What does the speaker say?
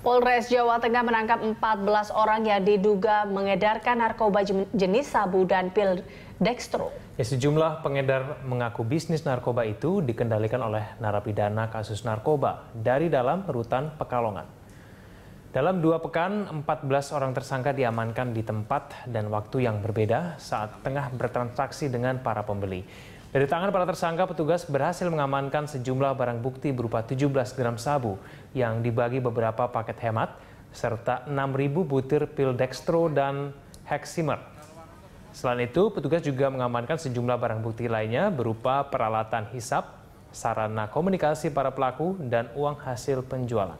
Polres Jawa Tengah menangkap 14 orang yang diduga mengedarkan narkoba jenis sabu dan pil dextro. Ya, sejumlah pengedar mengaku bisnis narkoba itu dikendalikan oleh narapidana kasus narkoba dari dalam rutan Pekalongan. Dalam dua pekan, 14 orang tersangka diamankan di tempat dan waktu yang berbeda saat tengah bertransaksi dengan para pembeli. Dari tangan para tersangka, petugas berhasil mengamankan sejumlah barang bukti berupa 17 gram sabu yang dibagi beberapa paket hemat, serta 6.000 butir pil dextro dan heximer. Selain itu, petugas juga mengamankan sejumlah barang bukti lainnya berupa peralatan hisap, sarana komunikasi para pelaku, dan uang hasil penjualan.